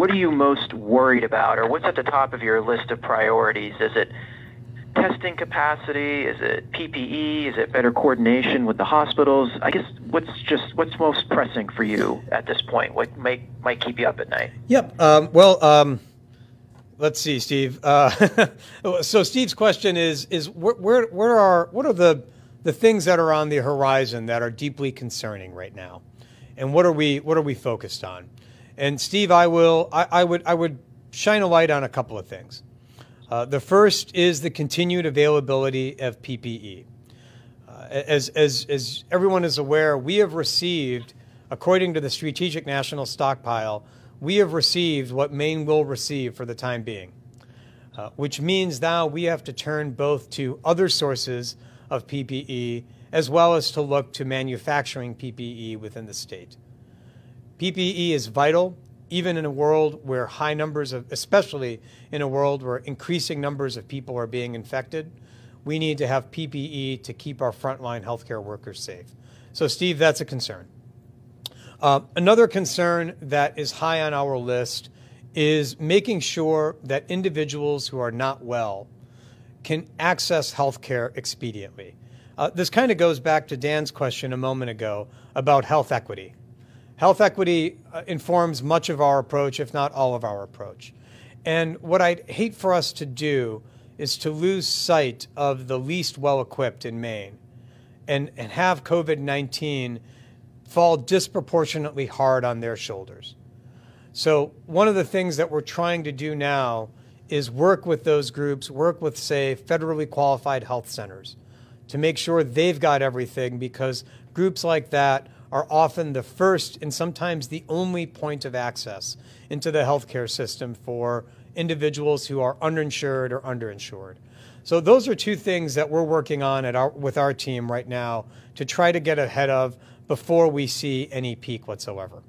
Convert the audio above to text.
what are you most worried about, or what's at the top of your list of priorities? Is it testing capacity? Is it PPE? Is it better coordination with the hospitals? I guess what's just what's most pressing for you at this point? What might might keep you up at night? Yep. Um, well, um, let's see, Steve. Uh, so Steve's question is is where, where where are what are the the things that are on the horizon that are deeply concerning right now, and what are we what are we focused on? And Steve, I will. I, I would. I would shine a light on a couple of things. Uh, the first is the continued availability of PPE. Uh, as, as, as everyone is aware, we have received, according to the Strategic National Stockpile, we have received what Maine will receive for the time being, uh, which means now we have to turn both to other sources of PPE as well as to look to manufacturing PPE within the state. PPE is vital, even in a world where high numbers of, especially in a world where increasing numbers of people are being infected, we need to have PPE to keep our frontline healthcare workers safe. So, Steve, that's a concern. Uh, another concern that is high on our list is making sure that individuals who are not well can access healthcare expediently. Uh, this kind of goes back to Dan's question a moment ago about health equity. Health equity uh, informs much of our approach, if not all of our approach. And what I'd hate for us to do is to lose sight of the least well equipped in Maine and, and have COVID 19 fall disproportionately hard on their shoulders. So, one of the things that we're trying to do now is work with those groups, work with, say, federally qualified health centers to make sure they've got everything because groups like that are often the first and sometimes the only point of access into the healthcare system for individuals who are underinsured or underinsured. So those are two things that we're working on our, with our team right now to try to get ahead of before we see any peak whatsoever.